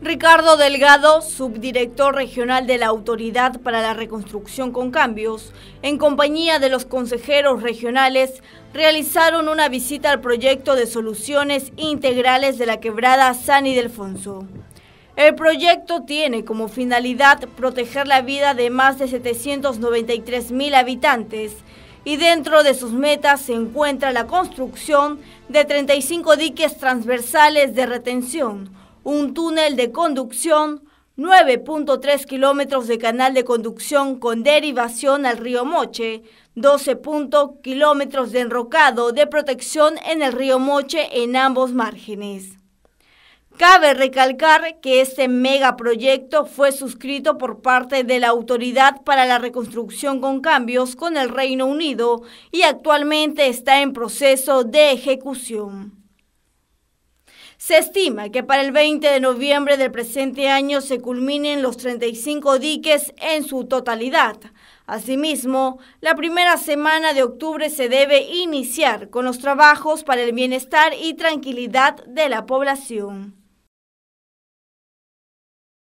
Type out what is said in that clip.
Ricardo Delgado, subdirector regional de la Autoridad para la Reconstrucción con Cambios, en compañía de los consejeros regionales, realizaron una visita al proyecto de soluciones integrales de la quebrada San Ildefonso. El proyecto tiene como finalidad proteger la vida de más de 793 mil habitantes y dentro de sus metas se encuentra la construcción de 35 diques transversales de retención un túnel de conducción, 9.3 kilómetros de canal de conducción con derivación al río Moche, 12. kilómetros de enrocado de protección en el río Moche en ambos márgenes. Cabe recalcar que este megaproyecto fue suscrito por parte de la Autoridad para la Reconstrucción con Cambios con el Reino Unido y actualmente está en proceso de ejecución. Se estima que para el 20 de noviembre del presente año se culminen los 35 diques en su totalidad. Asimismo, la primera semana de octubre se debe iniciar con los trabajos para el bienestar y tranquilidad de la población.